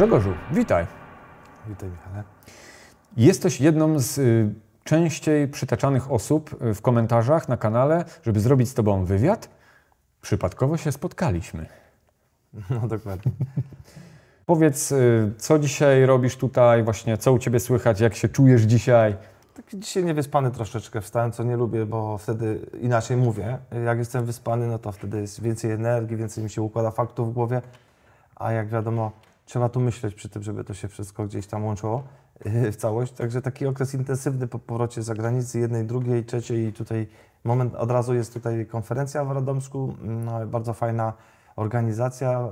Grzegorzu, witaj. Witaj, Michale. Jesteś jedną z y, częściej przytaczanych osób y, w komentarzach na kanale, żeby zrobić z Tobą wywiad. Przypadkowo się spotkaliśmy. No dokładnie. Powiedz, y, co dzisiaj robisz tutaj, właśnie co u Ciebie słychać, jak się czujesz dzisiaj? Tak, dzisiaj niewyspany troszeczkę wstałem, co nie lubię, bo wtedy inaczej mówię. Jak jestem wyspany, no to wtedy jest więcej energii, więcej mi się układa faktów w głowie, a jak wiadomo, trzeba tu myśleć przy tym, żeby to się wszystko gdzieś tam łączyło y, w całość. Także taki okres intensywny po powrocie z zagranicy, jednej, drugiej, trzeciej i tutaj moment, od razu jest tutaj konferencja w Radomsku, no, bardzo fajna organizacja,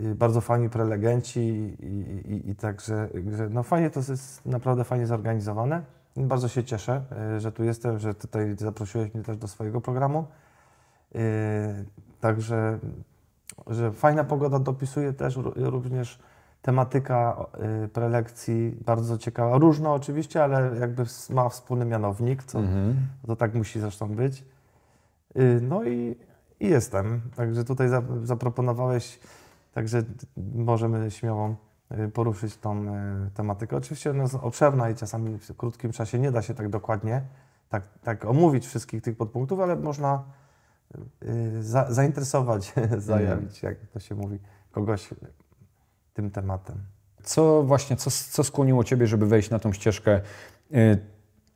y, y, bardzo fajni prelegenci i, i, i także no fajnie to jest naprawdę fajnie zorganizowane. Bardzo się cieszę, że tu jestem, że tutaj zaprosiłeś mnie też do swojego programu. Także że fajna pogoda dopisuje też również tematyka y, prelekcji, bardzo ciekawa, różna oczywiście, ale jakby ma wspólny mianownik, co, mhm. to tak musi zresztą być. Y, no i, i jestem, także tutaj zaproponowałeś, także możemy śmiało y, poruszyć tą tematykę. Oczywiście ona no, jest obszerna i czasami w krótkim czasie nie da się tak dokładnie tak, tak omówić wszystkich tych podpunktów, ale można Y, za, zainteresować, zajawić, mhm. jak to się mówi, kogoś tym tematem. Co właśnie, co, co skłoniło Ciebie, żeby wejść na tą ścieżkę y,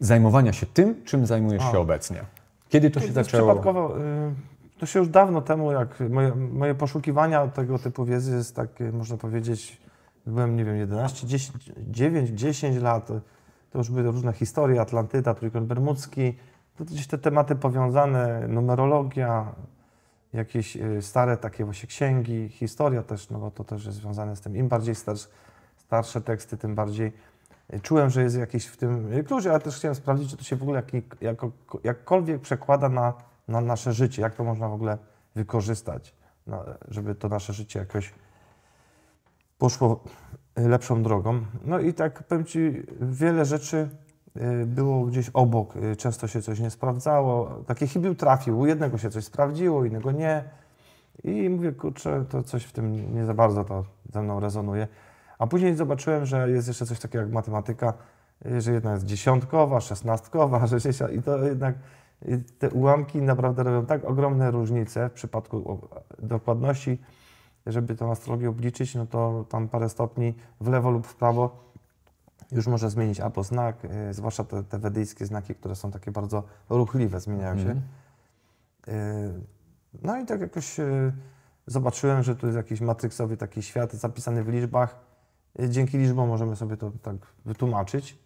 zajmowania się tym, czym zajmujesz o. się obecnie? Kiedy to się zaczęło? Przypadkowo, y, to się już dawno temu, jak moje, moje poszukiwania tego typu wiedzy jest tak, można powiedzieć, byłem, nie wiem, 11, 10, 9, 10 lat, to już były różne historie, Atlantyda, Trójkąt Bermudzki, to gdzieś te tematy powiązane, numerologia, jakieś y, stare takie właśnie księgi, historia też, no bo to też jest związane z tym. Im bardziej starsze, starsze teksty, tym bardziej y, czułem, że jest jakiś w tym klucz, ale też chciałem sprawdzić, czy to się w ogóle jak, jako, jakkolwiek przekłada na, na nasze życie, jak to można w ogóle wykorzystać, na, żeby to nasze życie jakoś poszło y, lepszą drogą. No i tak powiem Ci, wiele rzeczy E, było gdzieś obok, e, często się coś nie sprawdzało. Taki chybił trafił, u jednego się coś sprawdziło, innego nie. I mówię, kurczę, to coś w tym nie za bardzo to ze mną rezonuje. A później zobaczyłem, że jest jeszcze coś takiego jak matematyka, e, że jedna jest dziesiątkowa, szesnastkowa, że i to jednak te ułamki naprawdę robią tak ogromne różnice w przypadku dokładności, żeby tą astrologię obliczyć, no to tam parę stopni w lewo lub w prawo już może zmienić albo znak, y, zwłaszcza te, te wedyjskie znaki, które są takie bardzo ruchliwe, zmieniają się. Mm. No i tak jakoś y, zobaczyłem, że tu jest jakiś matryksowy taki świat zapisany w liczbach. Dzięki liczbom możemy sobie to tak wytłumaczyć.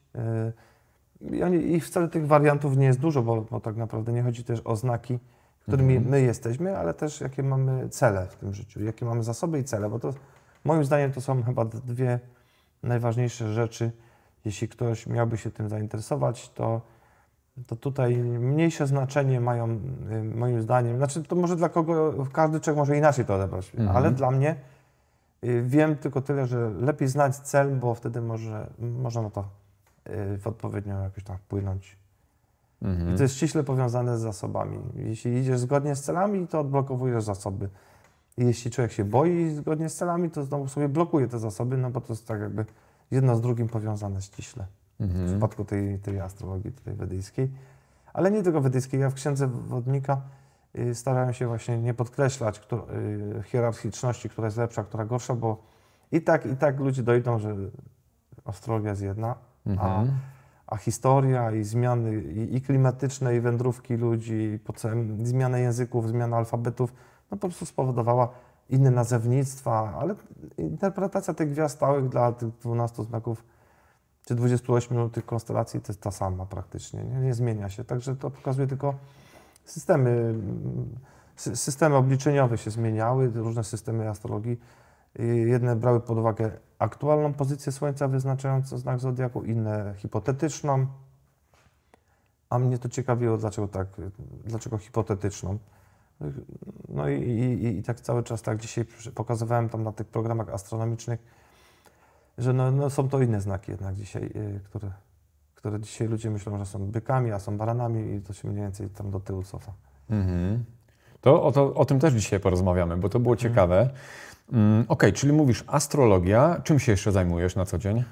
I wcale tych wariantów nie jest dużo, bo, bo tak naprawdę nie chodzi też o znaki, którymi mm my jesteśmy, ale też jakie mamy cele w tym życiu, jakie mamy zasoby i cele, bo to moim zdaniem to są chyba dwie najważniejsze rzeczy, jeśli ktoś miałby się tym zainteresować, to, to tutaj mniejsze znaczenie mają, y, moim zdaniem, znaczy to może dla kogo, każdy człowiek może inaczej to odebrać, mhm. ale dla mnie y, wiem tylko tyle, że lepiej znać cel, bo wtedy może, można na to y, w odpowiednio jakoś tak wpłynąć. Mhm. I to jest ściśle powiązane z zasobami. Jeśli idziesz zgodnie z celami, to odblokowujesz zasoby. Jeśli człowiek się boi zgodnie z celami, to znowu sobie blokuje te zasoby, no bo to jest tak jakby jedno z drugim powiązane ściśle. Mhm. W przypadku tej, tej astrologii tutaj wedyjskiej. Ale nie tylko wedyjskiej. Ja w księdze wodnika y, starałem się właśnie nie podkreślać y, hierarchiczności, która jest lepsza, która gorsza, bo i tak, i tak ludzie dojdą, że astrologia jest jedna, mhm. a, a, historia i zmiany i, i, klimatyczne, i wędrówki ludzi, i potem zmiana języków, zmiana alfabetów, no po prostu spowodowała, inne nazewnictwa, ale interpretacja tych gwiazd stałych dla tych 12 znaków czy 28 tych konstelacji to jest ta sama praktycznie, nie, nie zmienia się. Także to pokazuje tylko systemy, systemy obliczeniowe się zmieniały, różne systemy astrologii. Y, jedne brały pod uwagę aktualną pozycję Słońca wyznaczającą znak Zodiaku, inne hipotetyczną. A mnie to ciekawiło, dlaczego tak, dlaczego hipotetyczną. No i, i, i tak cały czas, tak dzisiaj pokazywałem tam na tych programach astronomicznych, że no, no są to inne znaki jednak dzisiaj, y, które, które dzisiaj ludzie myślą, że są bykami, a są baranami i to się mniej więcej tam do tyłu cofa. Mhm. To o, to o tym też dzisiaj porozmawiamy, bo to było mhm. ciekawe. Mm, Okej, okay, czyli mówisz astrologia. Czym się jeszcze zajmujesz na co dzień?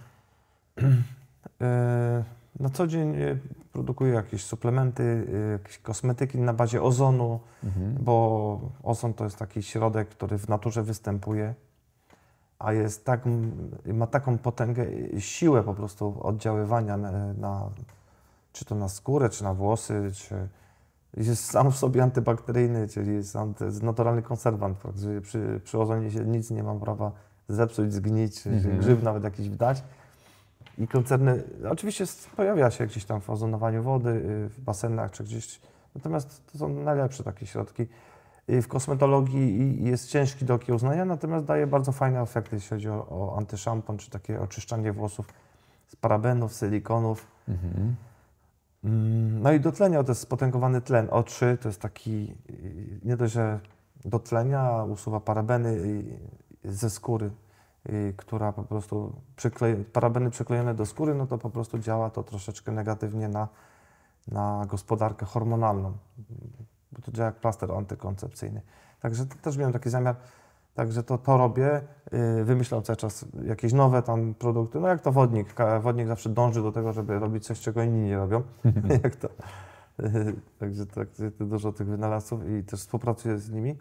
Y, na co dzień y, produkuję jakieś suplementy, y, jakieś kosmetyki na bazie ozonu, mhm. bo ozon to jest taki środek, który w naturze występuje, a jest tak, ma taką potęgę, y, siłę po prostu oddziaływania na, na czy to na skórę, czy na włosy, czy jest sam w sobie antybakteryjny, czyli jest, anty, jest naturalny konserwant. Przy, przy ozonie się nic nie mam prawa zepsuć, zgnić, mhm. grzyb nawet jakiś wdać. I koncerny, oczywiście pojawia się gdzieś tam w ozonowaniu wody, y, w basenach czy gdzieś, natomiast to są najlepsze takie środki. Y, w kosmetologii jest ciężki do okiełznania, natomiast daje bardzo fajne efekty, jeśli chodzi o, o czy takie oczyszczanie włosów z parabenów, silikonów. Mhm. Mm, no i dotlenia, to jest spotęgowany tlen O3, to jest taki, y, nie dość, że dotlenia, usuwa parabeny ze skóry, Y, która po prostu przykleje, parabeny przyklejone do skóry, no to po prostu działa to troszeczkę negatywnie na, na gospodarkę hormonalną, bo to działa jak plaster antykoncepcyjny. Także też miałem taki zamiar, także to, to robię, y, wymyślam cały czas jakieś nowe tam produkty, no jak to wodnik, wodnik zawsze dąży do tego, żeby robić coś, czego inni nie robią, jak to. Y, także tak, dużo tych wynalazców i też współpracuję z nimi.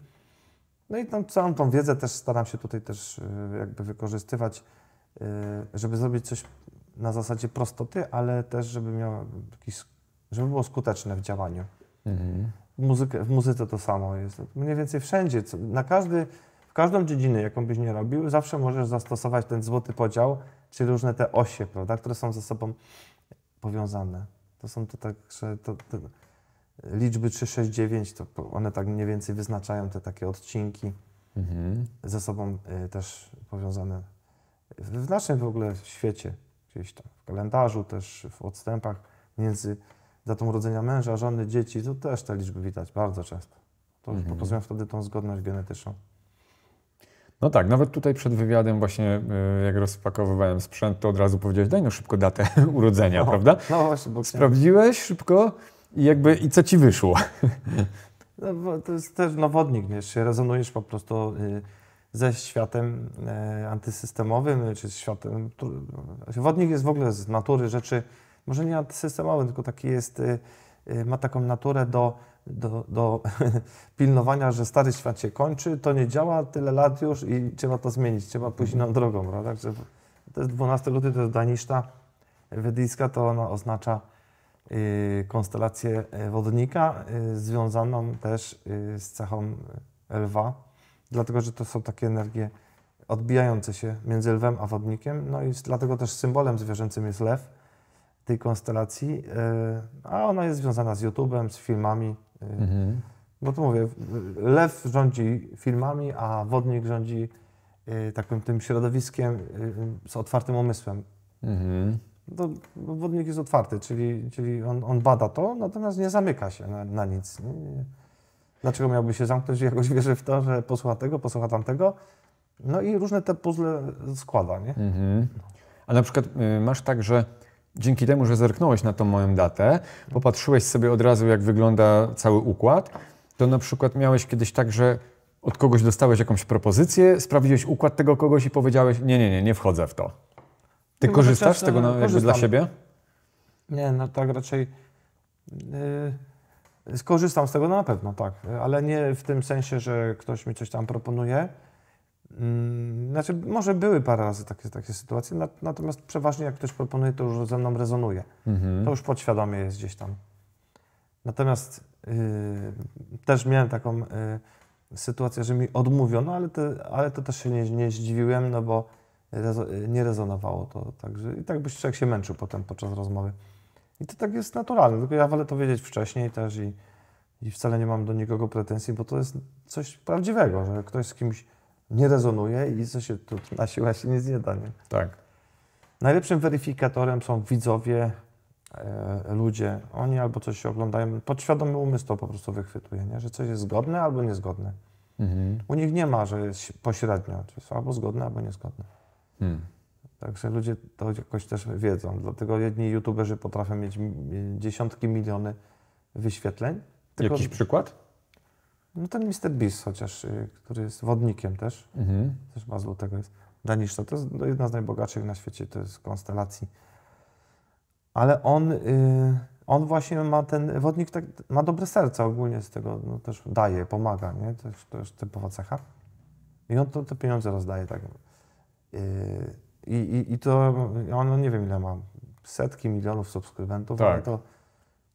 No i tam całą tą wiedzę też staram się tutaj też y, jakby wykorzystywać, y, żeby zrobić coś na zasadzie prostoty, ale też żeby jakiś, żeby było skuteczne w działaniu. Mhm. Muzykę, w muzyce to samo jest. Mniej więcej wszędzie, na każdy, w każdą dziedzinę, jaką byś nie robił, zawsze możesz zastosować ten złoty podział, czy różne te osie, prawda, które są ze sobą powiązane. To są to tak, że to, to liczby 9, to one tak mniej więcej wyznaczają te takie odcinki mhm. ze sobą y, też powiązane w naszym w ogóle świecie, gdzieś tam w kalendarzu, też w odstępach między datą urodzenia męża, żony, dzieci, to też te liczby widać bardzo często. To mhm. pokazują wtedy tą zgodność genetyczną. No tak, nawet tutaj przed wywiadem właśnie y, jak rozpakowywałem sprzęt, to od razu powiedziałeś, daj no szybko datę urodzenia, no, prawda? No właśnie. Bo Sprawdziłeś szybko, i jakby, i co ci wyszło? No, to jest też nawodnik, wiesz, rezonujesz po prostu y, ze światem y, antysystemowym, y, czy z światem... Wodnik jest w ogóle z natury rzeczy, może nie antysystemowy, tylko taki jest, ma taką naturę do, do, do pilnowania, że stary świat się kończy, to nie działa tyle lat już i trzeba to zmienić, trzeba pójść inną mhm. drogą, prawda? Także to jest 12 luty, to jest daniszta. Wedyjska to ona oznacza Y, konstelację y, wodnika, y, związaną też z cechą lwa, dlatego że to są takie energie odbijające się między lwem a wodnikiem, no i dlatego też symbolem zwierzęcym jest lew tej konstelacji, a ona jest związana z YouTube'em, z filmami. Mhm. Bo to mówię, lew rządzi filmami, a wodnik rządzi takim tym środowiskiem z otwartym umysłem. Mhm to no, wodnik jest otwarty, czyli, czyli on, on bada to, natomiast nie zamyka się na, na nic. Dlaczego miałby się zamknąć? Jakoś wierzy w to, że posłucha tego, posłucha tamtego. No i różne te puzzle składa, nie? Mhm. A na przykład y, masz tak, że dzięki temu, że zerknąłeś na tą moją datę, popatrzyłeś sobie od razu, jak wygląda cały układ, to na przykład miałeś kiedyś tak, że od kogoś dostałeś jakąś propozycję, sprawdziłeś układ tego kogoś i powiedziałeś, nie, nie, nie, nie wchodzę w to. Ty korzystasz z tego na, no, jakby dla siebie? Nie, no tak raczej yy, skorzystam z tego no na pewno, tak. Ale nie w tym sensie, że ktoś mi coś tam proponuje. Yy, znaczy, może były parę razy takie, takie sytuacje, natomiast przeważnie jak ktoś proponuje, to już ze mną rezonuje. Mhm. To już podświadomie jest gdzieś tam. Natomiast yy, też miałem taką y, sytuację, że mi odmówiono, ale, te, ale to też się nie, nie zdziwiłem, no bo Y, nie rezonowało to. Także i tak byś człowiek się męczył potem podczas rozmowy. I to tak jest naturalne, tylko ja wolę to wiedzieć wcześniej też i, i wcale nie mam do nikogo pretensji, bo to jest coś prawdziwego, że ktoś z kimś nie rezonuje i co się tu na siłę się nie da. Nie? Tak. Najlepszym weryfikatorem są widzowie, e, ludzie. Oni albo coś się oglądają, podświadomy umysł to po prostu wychwytuje, nie? że coś jest zgodne albo niezgodne. Mhm. U nich nie ma, że jest pośrednio, czy są albo zgodne, albo niezgodne. Hmm. Także ludzie to jakoś też wiedzą. Dlatego jedni youtuberzy potrafią mieć dziesiątki miliony wyświetleń. Tylko... Jakiś przykład? No ten Mr. Beast chociaż, y, który jest wodnikiem też, mhm. też ma z lutego jest. Daniszta to jest no, jedna z najbogatszych na świecie, to jest konstelacji. Ale on, y, on właśnie ma ten wodnik, tak, ma dobre serce ogólnie z tego, no też daje, pomaga, nie? To jest, to jest typowa cecha. I on to, te pieniądze rozdaje tak Yy, I, i, i to, no nie wiem ile mam, setki milionów subskrybentów, tak. ale to,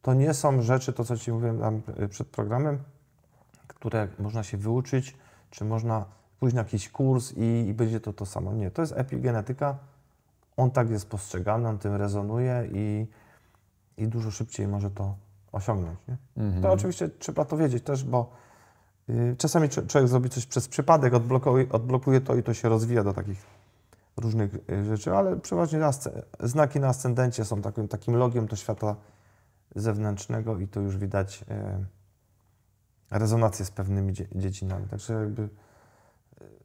to nie są rzeczy, to co Ci mówiłem tam y, przed programem, które można się wyuczyć, czy można pójść na jakiś kurs i, i będzie to to samo. Nie, to jest epigenetyka, on tak jest postrzegany, on tym rezonuje i, i dużo szybciej może to osiągnąć. Mhm. To oczywiście trzeba to wiedzieć też, bo y, czasami człowiek zrobi coś przez przypadek, odblokuje, odblokuje to i to się rozwija do takich różnych y, rzeczy, ale przeważnie znaki na ascendencie są takim, takim logiem do świata zewnętrznego i to już widać y, rezonację z pewnymi dziedzinami. Także jakby y,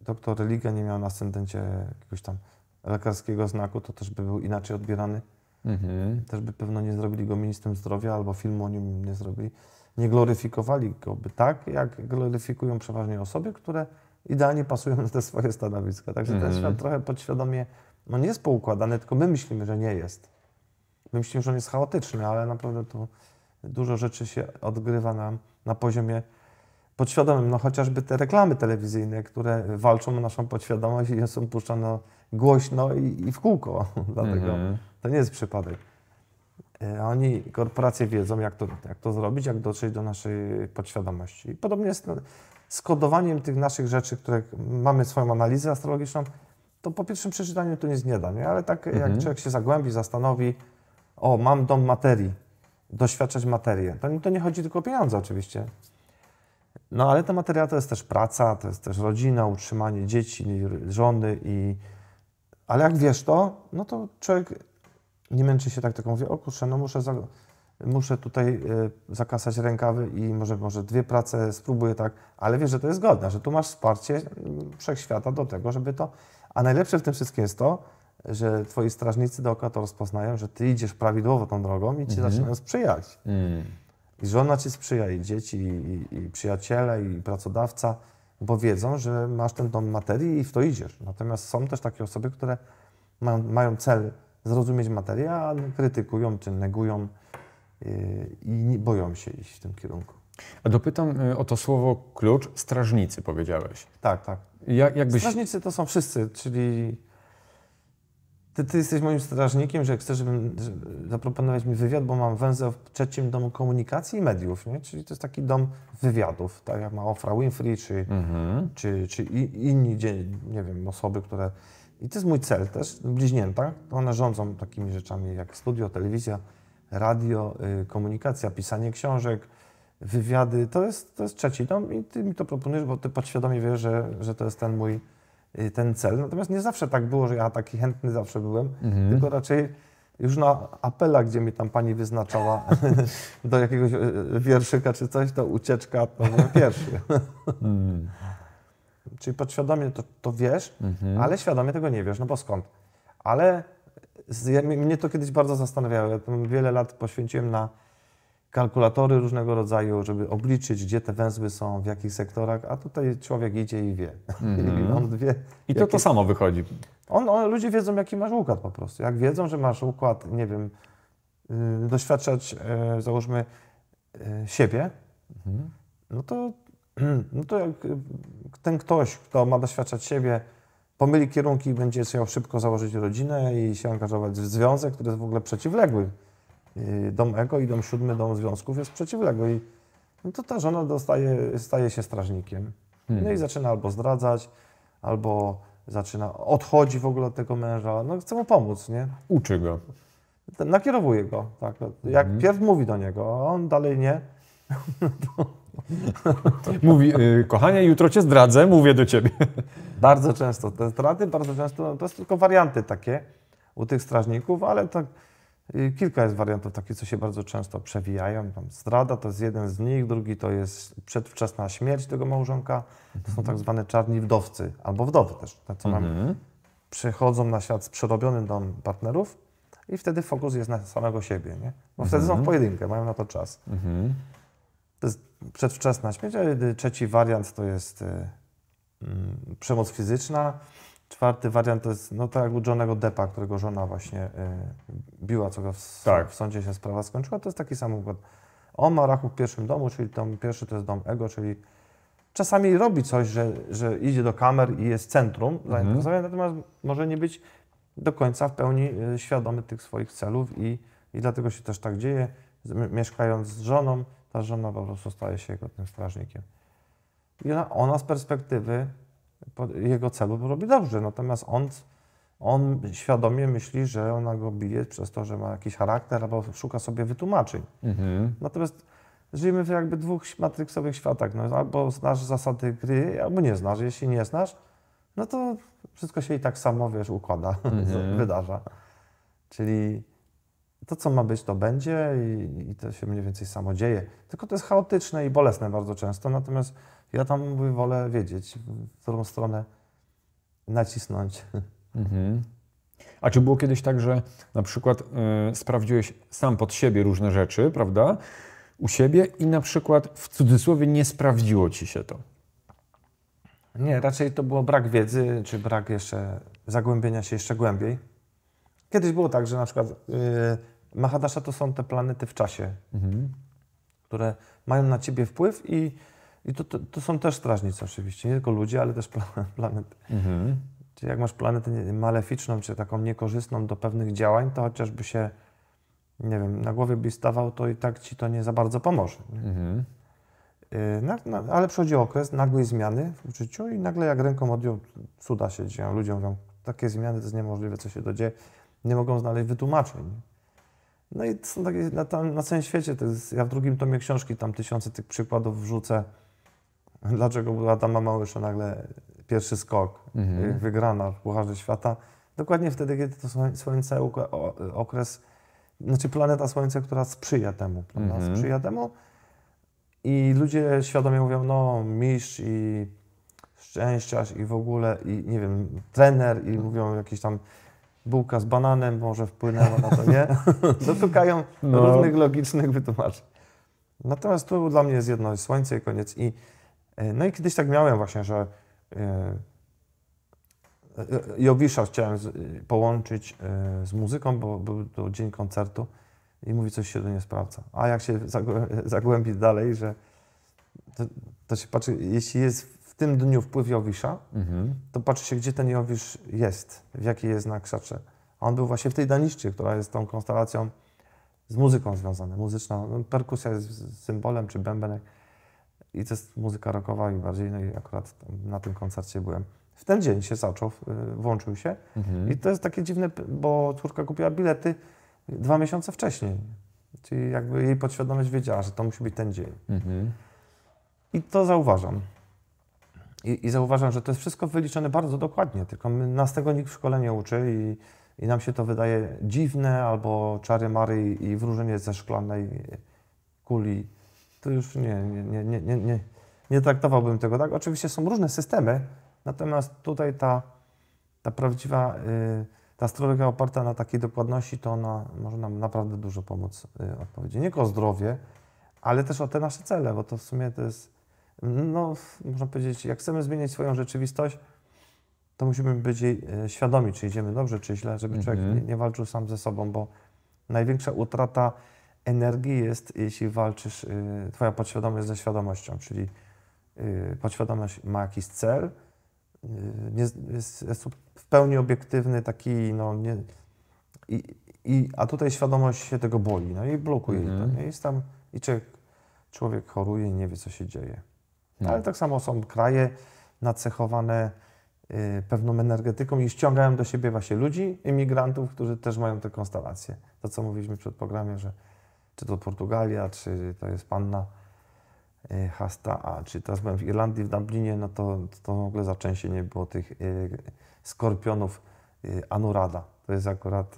doktor religia nie miał na ascendencie jakiegoś tam lekarskiego znaku, to też by był inaczej odbierany. Mhm. Też by pewno nie zrobili go ministrem zdrowia albo filmu o nim nie zrobili. Nie gloryfikowali go by tak, jak gloryfikują przeważnie osoby, które idealnie pasują na te swoje stanowiska. Także mm. ten mhm. świat trochę podświadomie, no nie jest poukładany, tylko my myślimy, że nie jest. My myślimy, że on jest chaotyczny, ale naprawdę tu dużo rzeczy się odgrywa na na poziomie podświadomym. No chociażby te reklamy telewizyjne, które walczą o naszą podświadomość i są puszczane głośno i, i w kółko. Dlatego mm. to nie jest przypadek. E, oni, korporacje wiedzą, jak to, jak to zrobić, jak dotrzeć do naszej podświadomości. I podobnie jest z kodowaniem tych naszych rzeczy, które mamy swoją analizę astrologiczną, to po pierwszym przeczytaniu to nic nie da, nie? ale tak mhm. jak człowiek się zagłębi, zastanowi, o, mam dom materii, doświadczać materię. To, to nie chodzi tylko o pieniądze oczywiście. No ale ta materia to jest też praca, to jest też rodzina, utrzymanie dzieci, żony i... Ale jak wiesz to, no to człowiek nie męczy się tak, tylko mówię, o kurczę, no muszę, za, muszę tutaj y, zakasać rękawy i może, może dwie prace spróbuję tak, ale wiesz, że to jest godne, że tu masz wsparcie mm, wszechświata do tego, żeby to... A najlepsze w tym wszystkim jest to, że twoi strażnicy dookoła to rozpoznają, że ty idziesz prawidłowo tą drogą i ci mhm. zaczynają sprzyjać. Mm. I żona ci sprzyja, i dzieci, i, i, przyjaciele, i pracodawca, bo wiedzą, że masz ten dom materii i w to idziesz. Natomiast są też takie osoby, które mają, mają cel zrozumieć materiał, krytykują czy negują y, i boją się iść w tym kierunku. A dopytam y, o to słowo klucz, strażnicy powiedziałeś. Tak, tak. Ja, jakbyś... Strażnicy to są wszyscy, czyli ty, ty jesteś moim strażnikiem, że chcesz, żebym zaproponować mi wywiad, bo mam węzeł w trzecim domu komunikacji i mediów, nie? czyli to jest taki dom wywiadów, tak jak ma Ofra Winfrey, czy, mhm. czy, czy inni, nie wiem, osoby, które i to jest mój cel też, bliźnięta. One rządzą takimi rzeczami jak studio, telewizja, radio, y, komunikacja, pisanie książek, wywiady. To jest, to jest trzeci dom i ty mi to proponujesz, bo ty podświadomie wiesz, że, że to jest ten mój y, ten cel. Natomiast nie zawsze tak było, że ja taki chętny zawsze byłem, mhm. tylko raczej już na apela, gdzie mnie tam pani wyznaczała do jakiegoś y, wierszyka czy coś, to ucieczka to był pierwszy. Mm. Czyli podświadomie to, to wiesz, mhm. ale świadomie tego nie wiesz, no bo skąd? Ale z, ja, mnie to kiedyś bardzo zastanawiało. Ja wiele lat poświęciłem na kalkulatory różnego rodzaju, żeby obliczyć, gdzie te węzły są, w jakich sektorach, a tutaj człowiek idzie i wie. Mhm. I on wie I to jakie... to samo wychodzi. On, on, ludzie wiedzą, jaki masz układ po prostu. Jak wiedzą, że masz układ, nie wiem, yy, doświadczać, yy, załóżmy, yy, siebie, mhm. no to no to jak ten ktoś, kto ma doświadczać siebie, pomyli kierunki, będzie chciał szybko założyć rodzinę i się angażować w związek, który jest w ogóle przeciwległy. Yy, dom ego i dom siódmy, dom związków jest przeciwległy. I no to ta żona dostaje, staje się strażnikiem. No hmm. i zaczyna albo zdradzać, albo zaczyna, odchodzi w ogóle od tego męża. No chce mu pomóc, nie? Uczy go. Nakierowuje go, tak. Jak hmm. pierw mówi do niego, a on dalej nie, no to Mówi, y, kochanie, jutro cię zdradzę, mówię do ciebie. Bardzo często te straty, bardzo często, to są tylko warianty takie u tych strażników, ale tak y, kilka jest wariantów takich, co się bardzo często przewijają. Tam zdrada to jest jeden z nich, drugi to jest przedwczesna śmierć tego małżonka. To są tak zwane czarni wdowcy, albo wdowy też, te, co mhm. Przychodzą na świat z przerobionym dom partnerów i wtedy fokus jest na samego siebie, nie? Bo wtedy mhm. są w mhm. pojedynkę, mają na to czas. Mhm. To jest przedwczesna śmierć, a trzeci wariant to jest y, mm, przemoc fizyczna. Czwarty wariant to jest, no tak jak u Johnego Deppa, którego żona właśnie y, biła, co go w, tak. w sądzie się sprawa skończyła, to jest taki sam układ. On ma rachu w pierwszym domu, czyli ten pierwszy to jest dom ego, czyli czasami robi coś, że, że idzie do kamer i jest centrum mhm. zainteresowania, natomiast może nie być do końca w pełni y, świadomy tych swoich celów i, i dlatego się też tak dzieje. Mieszkając z żoną, ta żona po prostu staje się jego tym strażnikiem. I ona, ona z perspektywy jego celu robi dobrze, natomiast on, on świadomie myśli, że ona go bije przez to, że ma jakiś charakter albo szuka sobie wytłumaczeń. Mhm. Natomiast żyjemy w jakby dwóch matryksowych światach. No, albo znasz zasady gry, albo nie znasz. Jeśli nie znasz, no to wszystko się i tak samo, wiesz, układa, mhm. wydarza. Czyli to, co ma być, to będzie i, i, to się mniej więcej samo dzieje. Tylko to jest chaotyczne i bolesne bardzo często, natomiast ja tam mówię, wolę wiedzieć, w którą stronę nacisnąć. Mhm. A czy było kiedyś tak, że na przykład y, sprawdziłeś sam pod siebie różne rzeczy, prawda? U siebie i na przykład w cudzysłowie nie sprawdziło ci się to? Nie, raczej to było brak wiedzy, czy brak jeszcze zagłębienia się jeszcze głębiej. Kiedyś było tak, że na przykład. Yy, Mahadasza to są te planety w czasie, mhm. które mają na ciebie wpływ i, i to, to, to, są też strażnicy oczywiście, nie tylko ludzie, ale też planety. Mhm. Czyli jak masz planetę maleficzną, czy taką niekorzystną do pewnych działań, to chociażby się, nie wiem, na głowie by stawał, to i tak ci to nie za bardzo pomoże. Mhm. Y, na, na, ale przychodzi okres nagłej zmiany w życiu i nagle jak ręką odjął, cuda się dzieją. Ludzie mówią, takie zmiany to jest niemożliwe, co się dzieje. Nie mogą znaleźć wytłumaczeń. No i są takie na, tam, na całym świecie. Jest, ja w drugim tomie książki tam tysiące tych przykładów wrzucę. Dlaczego była ta mama Łysza nagle pierwszy skok, mhm. wygrana w Pucharze Świata. Dokładnie wtedy, kiedy to Słońce, okres, znaczy planeta Słońce, która sprzyja temu, prawda? Mhm. Sprzyja temu i ludzie świadomie mówią, no mistrz i szczęściarz i w ogóle, i nie wiem, trener i mhm. mówią jakieś tam bułka z bananem może wpłynęła na to, nie? No no. różnych logicznych wytłumaczeń. Natomiast tu dla mnie jest jedno, słońce i koniec. I, e, no i kiedyś tak miałem właśnie, że e, e, Jowisza chciałem połączyć z muzyką, bo był to dzień koncertu i mówi, coś się tu nie sprawdza. A jak się zagłębi dalej, że to, to się patrzy, jeśli jest w tym dniu wpływ Jowisza, mhm. to patrzy się, gdzie ten Jowisz jest, w jakiej jest na krzacze. A on był właśnie w tej Daniszcie, która jest tą konstelacją z muzyką związana, muzyczna. No, perkusja jest symbolem czy bębenek. I to jest muzyka rockowa i bardziej, no i akurat na tym koncercie byłem. W ten dzień się zaczął, włączył się. Mhm. I to jest takie dziwne, bo córka kupiła bilety dwa miesiące wcześniej. Czyli jakby jej podświadomość wiedziała, że to musi być ten dzień. Mhm. I to zauważam. I, I, zauważam, że to jest wszystko wyliczone bardzo dokładnie, tylko my, nas tego nikt w szkole nie uczy i, i nam się to wydaje dziwne albo czary mary i, i wróżenie ze szklanej kuli. To już nie, nie, nie, nie, nie, nie traktowałbym tego tak. Oczywiście są różne systemy, natomiast tutaj ta, ta prawdziwa, y, ta astrologia oparta na takiej dokładności, to ona może nam naprawdę dużo pomóc yy, odpowiedzi. Nie tylko o zdrowie, ale też o te nasze cele, bo to w sumie to jest no, można powiedzieć, jak chcemy zmienić swoją rzeczywistość, to musimy być jej e, świadomi, czy idziemy dobrze, czy źle, żeby mhm. człowiek nie, nie walczył sam ze sobą, bo największa utrata energii jest, jeśli walczysz, e, twoja podświadomość ze świadomością, czyli e, podświadomość ma jakiś cel, jest, jest, w pełni obiektywny taki, no nie, i, i, a tutaj świadomość się tego boi, no i blokuje mhm. to, nie? Jest tam, i człowiek, człowiek choruje, nie wie co się dzieje. No. Ale tak samo są kraje nacechowane y, pewną energetyką i ściągają do siebie właśnie ludzi, imigrantów, którzy też mają te konstelację. To, co mówiliśmy przed programie, że czy to Portugalia, czy to jest panna y, Hasta, a czy teraz byłem w Irlandii, w Dublinie, no to, to w ogóle nie było tych y, skorpionów Anurada. To jest akurat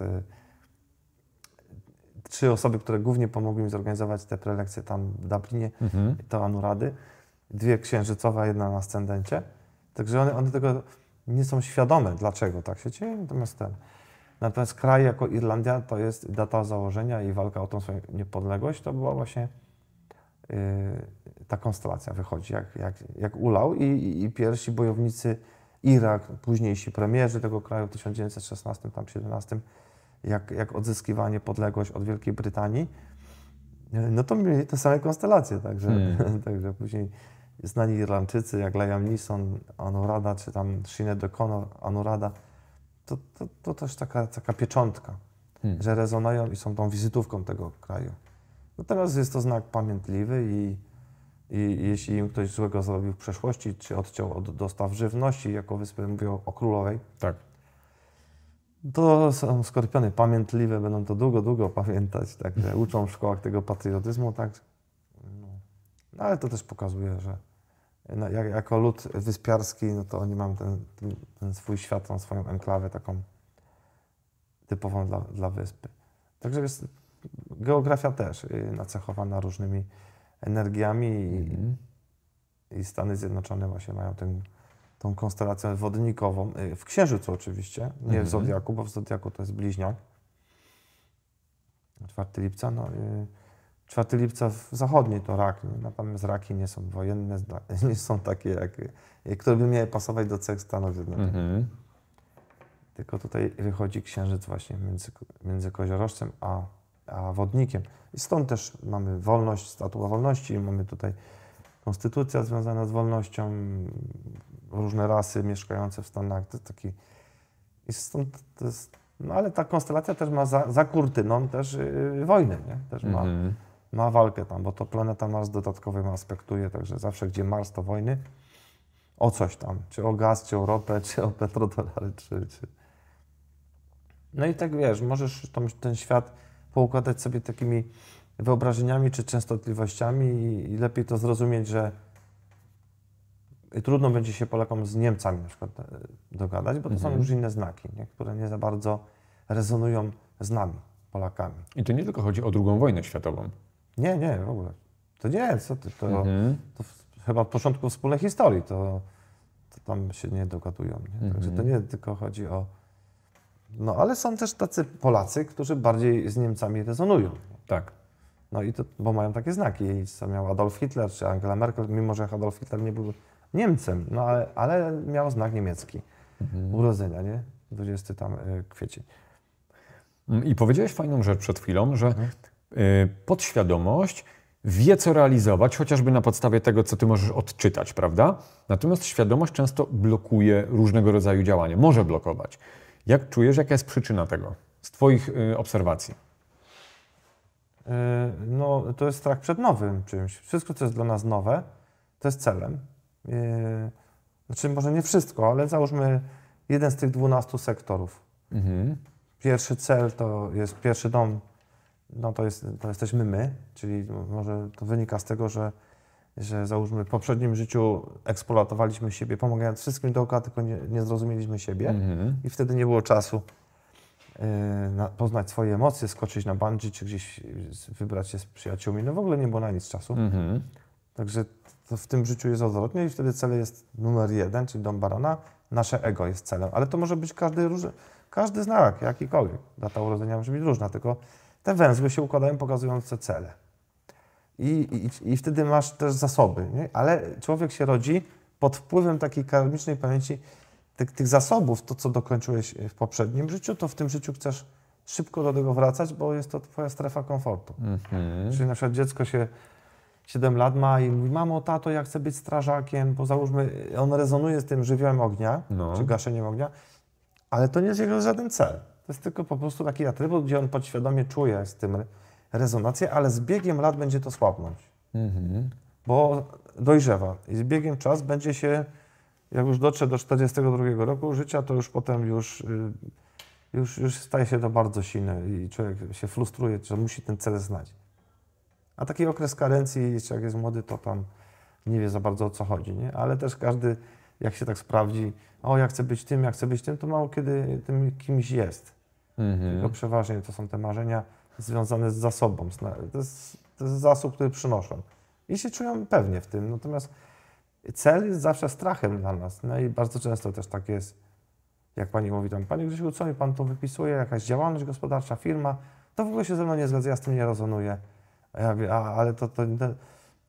trzy osoby, które głównie pomogły mi zorganizować te prelekcje tam w Dublinie, mhm. to Anurady dwie księżycowe, jedna na ascendencie. Także one, one tego nie są świadome, dlaczego tak się dzieje. Natomiast ten. Natomiast kraj jako Irlandia to jest data założenia i walka o tą swoją niepodległość, to była właśnie yy, ta konstelacja wychodzi, jak, jak, jak ulał i, i, i pierwsi bojownicy Irak, późniejsi premierzy tego kraju w 1916 tam 17 jak, jak odzyskiwanie podległość od Wielkiej Brytanii, no to mieli te same konstelacje, także, hmm. także później znani Irlandczycy jak Liam Neeson, Anurada, czy tam Sinead O'Connor, Anurada, to, to, to, też taka, taka pieczątka, hmm. że rezonują i są tą wizytówką tego kraju. Natomiast jest to znak pamiętliwy i, i jeśli im ktoś złego zrobił w przeszłości, czy odciął od dostaw żywności, jako wyspy mówią o królowej, tak. to są skorpiony pamiętliwe, będą to długo, długo pamiętać, także uczą w szkołach tego patriotyzmu, tak, no ale to też pokazuje, że no, jak, jako lud wyspiarski, no to oni mają ten, ten, ten swój świat, tą swoją enklawę taką typową dla, dla wyspy. Także jest, geografia też y, nacechowana różnymi energiami i, mhm. i, Stany Zjednoczone właśnie mają ten, tą konstelację wodnikową, y, w Księżycu oczywiście, nie w mhm. Zodiaku, bo w Zodiaku to jest bliźniak. 4 lipca, no... 4 lipca w zachodniej to rak. Natomiast raki nie są wojenne, nie są takie, jak, jak które by miały pasować do cech Stanów Zjednoczonych. No tak. mhm. Tylko tutaj wychodzi księżyc właśnie między, między koziorożcem a, a wodnikiem. I stąd też mamy wolność, statua wolności, mamy tutaj konstytucja związana z wolnością, różne rasy mieszkające w Stanach. To taki, I stąd to jest, no ale ta konstelacja też ma za, za kurtyną też yy, wojnę, nie? Też ma. Mhm ma walkę tam, bo to planeta Mars dodatkowym aspektuje, także zawsze gdzie Mars to wojny o coś tam, czy o gaz, czy o ropę, czy o petrodolary, czy, czy... No i tak wiesz, możesz tą, ten świat poukładać sobie takimi wyobrażeniami czy częstotliwościami i, i lepiej to zrozumieć, że trudno będzie się Polakom z Niemcami na przykład e, dogadać, bo to mhm. są już inne znaki, nie? które nie za bardzo rezonują z nami, Polakami. I to nie tylko chodzi o II wojnę światową. Nie, nie, w ogóle. To nie, co ty, to, mhm. to chyba od początku wspólnej historii, to, to tam się nie dogadują. Nie? Mhm. Także to nie tylko chodzi o... No ale są też tacy Polacy, którzy bardziej z Niemcami rezonują. Tak. No i to, bo mają takie znaki, co miał Adolf Hitler czy Angela Merkel, mimo że Adolf Hitler nie był Niemcem, no ale, ale miał znak niemiecki mhm. urodzenia, nie? 20 tam y, kwiecień. Mm, I powiedziałeś fajną rzecz przed chwilą, że mhm E, podświadomość wie, co realizować, chociażby na podstawie tego, co ty możesz odczytać, prawda? Natomiast świadomość często blokuje różnego rodzaju działania, może blokować. Jak czujesz, jaka jest przyczyna tego z Twoich e, obserwacji? E, no, to jest strach przed nowym czymś. Wszystko, co jest dla nas nowe, to jest celem. Znaczy, może nie wszystko, ale załóżmy jeden z tych dwunastu sektorów. Mhm. Pierwszy cel to jest pierwszy dom no to, jest, to jesteśmy my, czyli może to wynika z tego, że, że załóżmy w poprzednim życiu eksploatowaliśmy siebie, pomagając wszystkim dookoła, tylko nie, nie zrozumieliśmy siebie mm-hmm. i wtedy nie było czasu yy, na, poznać swoje emocje, skoczyć na bungee, czy gdzieś wybrać się z przyjaciółmi, no w ogóle nie było na nic czasu. Mm-hmm. Także to w tym życiu jest odwrotnie i wtedy cel jest numer jeden, czyli dom barona, nasze ego jest celem, ale to może być każdy, każdy znak, jakikolwiek. Data urodzenia może być różna, tylko te węzły się układają pokazujące cele. I, i, i wtedy masz też zasoby, nie? ale człowiek się rodzi pod wpływem takiej karmicznej pamięci tych, tych zasobów, to co dokończyłeś e, w poprzednim życiu, to w tym życiu chcesz szybko do tego wracać, bo jest to twoja strefa komfortu. Mhm. Czyli na przykład dziecko się 7 lat ma i mówi, mamo, tato, ja chcę być strażakiem, bo załóżmy, on rezonuje z tym żywiołem ognia, no. czy gaszeniem ognia, ale to nie jest jego żaden cel. To jest tylko po prostu taki atrybut, gdzie on podświadomie czuje z tym rezonację, ale z biegiem lat będzie to słabnąć. Mhm. Bo dojrzewa i z biegiem czas będzie się, jak już dotrze do 42 roku życia, to już potem już, y, już, już staje się to bardzo silne i człowiek się frustruje, że musi ten cel znać. A taki okres karencji, jak jest młody, to tam nie wie za bardzo o co chodzi, nie? ale też każdy, jak się tak sprawdzi, o ja chcę być tym, ja chcę być tym, to mało kiedy tym kimś jest. Mhm. Tylko przeważnie to są te marzenia związane z zasobem. To jest, to jest zasób, który przynoszą. I się czują pewnie w tym. Natomiast cel jest zawsze strachem dla nas. No i bardzo często też tak jest, jak pani mówi tam, panie Grzesiu, co mi pan tu wypisuje, jakaś działalność gospodarcza, firma, to w ogóle się ze mną nie zgadza, ja z tym nie rezonuję. A ja mówię, a, ale to, to,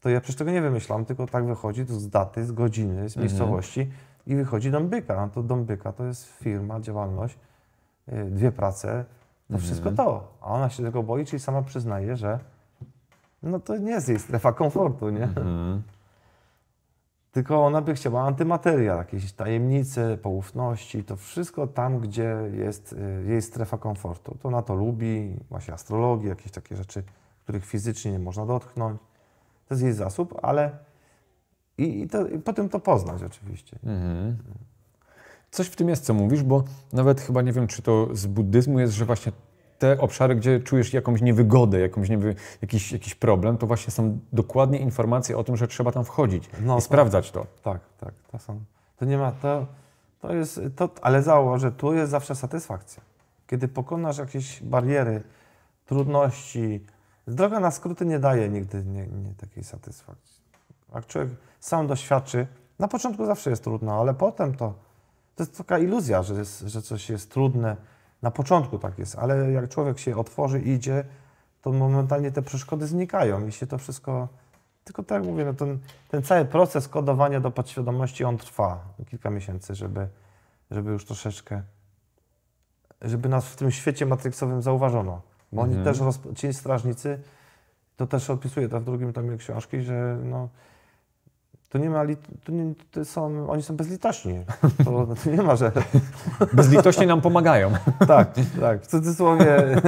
to, ja przecież tego nie wymyślam, tylko tak wychodzi to z daty, z godziny, z mhm. miejscowości mhm. i wychodzi Dąbyka. No to Dąbyka to jest firma, działalność, Y, dwie prace, to mhm. wszystko to. A ona się tego boi, czyli sama przyznaje, że no to nie jest jej strefa komfortu, nie? Mhm. Tylko ona by chciała antymateria, jakieś tajemnice, poufności, to wszystko tam, gdzie jest y, jej strefa komfortu. To ona to lubi, właśnie astrologię, jakieś takie rzeczy, których fizycznie nie można dotknąć. To jest jej zasób, ale i, i, to, i potem to poznać oczywiście. Mhm. Mm. Coś w tym jest, co mówisz, bo nawet chyba nie wiem, czy to z buddyzmu jest, że właśnie te obszary, gdzie czujesz jakąś niewygodę, jakąś niewy, jakiś, jakiś problem, to właśnie są dokładnie informacje o tym, że trzeba tam wchodzić no, i to, sprawdzać to. Tak, tak, to są. To nie ma, to, to jest, to, ale założę, tu jest zawsze satysfakcja. Kiedy pokonasz jakieś bariery, trudności, droga na skróty nie daje nigdy nie, nie takiej satysfakcji. Jak człowiek sam doświadczy, na początku zawsze jest trudno, ale potem to to jest taka iluzja, że, jest, że coś jest trudne. Na początku tak jest, ale jak człowiek się otworzy i idzie, to momentalnie te przeszkody znikają i się to wszystko. Tylko tak mówię, no ten, ten cały proces kodowania do podświadomości on trwa kilka miesięcy, żeby, żeby już troszeczkę, żeby nas w tym świecie matrixowym zauważono. Bo oni mhm. też, roz, ci strażnicy, to też opisuje to w drugim tomie książki, że no, to nie ma, to nie, to są, oni są bezlitośni. To, to nie ma, że... Bezlitośnie nam pomagają. tak, tak. W cudzysłowie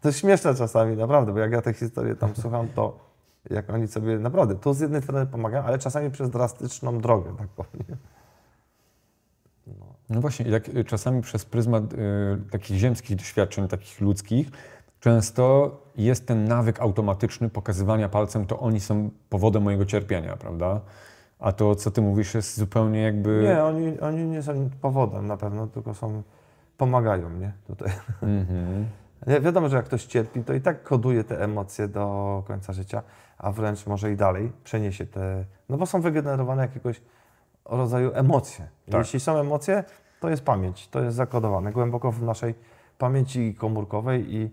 to jest śmieszne czasami, naprawdę, bo jak ja te historie tam słucham, to jak oni sobie naprawdę, to z jednej strony pomagają, ale czasami przez drastyczną drogę, tak powiem. No. no właśnie, jak y, czasami przez pryzmat y, takich ziemskich doświadczeń, takich ludzkich, często jest ten nawyk automatyczny pokazywania palcem, to oni są powodem mojego cierpienia, prawda? A to, co ty mówisz, jest zupełnie jakby... Nie, oni, oni nie są powodem na pewno, tylko są... pomagają, mnie Tutaj. Mm -hmm. wiadomo, że jak ktoś cierpi, to i tak koduje te emocje do końca życia, a wręcz może i dalej przeniesie te... No bo są wygenerowane jakiegoś rodzaju emocje. Tak. Jeśli są emocje, to jest pamięć, to jest zakodowane głęboko w naszej pamięci komórkowej i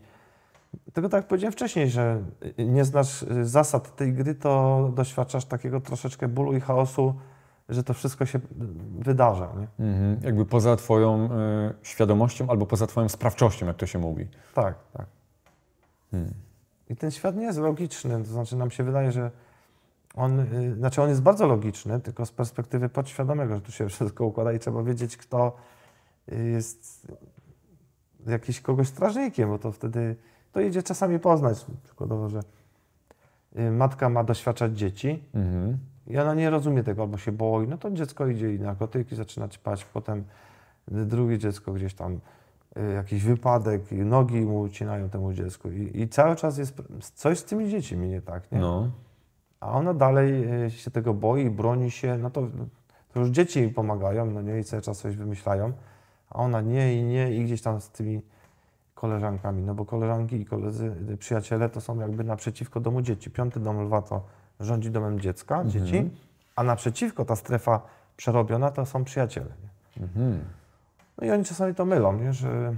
tylko tak jak powiedziałem wcześniej, że nie znasz y, zasad tej gry, to doświadczasz takiego troszeczkę bólu i chaosu, że to wszystko się y, wydarza. Nie? Mhm. Jakby poza Twoją y, świadomością albo poza Twoją sprawczością, jak to się mówi. Tak, tak. Hmm. hmm. I ten świat nie jest logiczny, to znaczy nam się wydaje, że on, y, znaczy on jest bardzo logiczny, tylko z perspektywy podświadomego, że tu się wszystko układa i trzeba wiedzieć, kto y, jest jakiś kogoś strażnikiem, bo to wtedy to idzie czasami poznać. Przykładowo, że y, matka ma doświadczać dzieci mhm. i ona nie rozumie tego, albo się boi, no to dziecko idzie i narkotyki zaczyna ćpać, potem drugie dziecko gdzieś tam y, jakiś wypadek, nogi mu ucinają temu dziecku I, i, cały czas jest coś z tymi dziećmi nie tak, nie? No. A ona dalej y, się tego boi, broni się, no to, to już dzieci jej pomagają, no nie, i cały czas coś wymyślają, a ona nie i nie i gdzieś tam z tymi koleżankami, no bo koleżanki i koledzy, y, przyjaciele to są jakby naprzeciwko domu dzieci. Piąty dom lwa to rządzi domem dziecka, mhm. dzieci, a naprzeciwko ta strefa przerobiona to są przyjaciele. Mhm. No i oni czasami to mylą, nie? że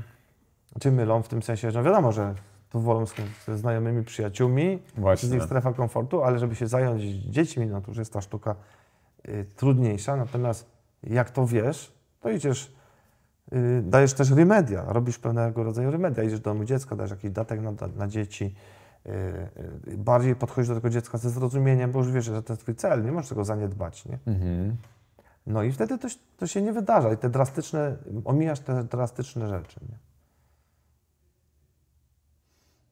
czy mylą w tym sensie, że no wiadomo, że tu wolą ze znajomymi, przyjaciółmi, Właśnie. z nich strefa komfortu, ale żeby się zająć dziećmi, no to już jest ta sztuka y, trudniejsza. Natomiast jak to wiesz, to idziesz Y, dajesz też remedia, robisz pewnego rodzaju remedia, idziesz do domu dziecka, dajesz jakiś datek na, na dzieci, y, y, bardziej podchodzisz do tego dziecka ze zrozumieniem, bo już wiesz, że to jest twój cel, nie możesz tego zaniedbać, nie? Mhm. No i wtedy to, to, się nie wydarza i te drastyczne, omijasz te drastyczne rzeczy, nie?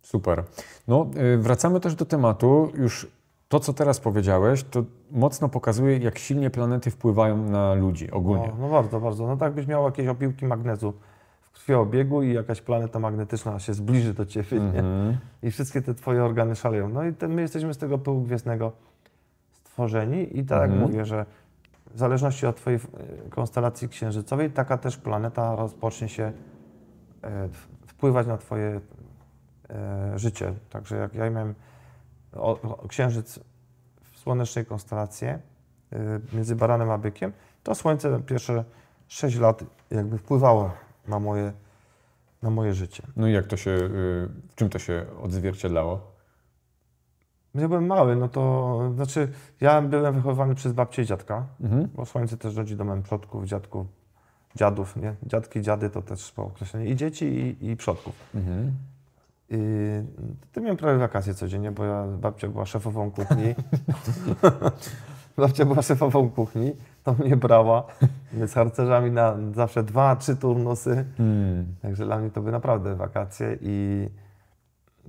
Super. No, wracamy też do tematu już to, co teraz powiedziałeś, to mocno pokazuje, jak silnie planety wpływają na ludzi ogólnie. No, no bardzo, bardzo. No tak byś miał jakieś opiłki magnezu w krwiobiegu i jakaś planeta magnetyczna się zbliży do ciebie, mm -hmm. I wszystkie te twoje organy szaleją. No i te, my jesteśmy z tego pyłu gwiezdnego stworzeni i tak mm -hmm. jak mhm. mówię, że w zależności od twojej e, konstelacji księżycowej, taka też planeta rozpocznie się e, wpływać na twoje e, życie. Także jak ja miałem Księżyc w słonecznej konstelacji y, między Baranem a Bykiem, to Słońce pierwsze 6 lat jakby wpływało na moje, na moje życie. No i jak to się, y, w czym to się odzwierciedlało? No ja byłem mały, no to znaczy ja byłem wychowywany przez babcię i dziadka, mhm. bo słońce też rodzi domem przodków, dziadków, dziadów, nie? Dziadki, dziady to też po określeniu i dzieci i, i przodków. Mhm. Yy, to miałem prawie wakacje codziennie, bo ja, babcia była szefową kuchni. babcia była szefową kuchni, to mnie brała z harcerzami na zawsze dwa, trzy turnusy. Hmm. Także dla mnie to były naprawdę wakacje i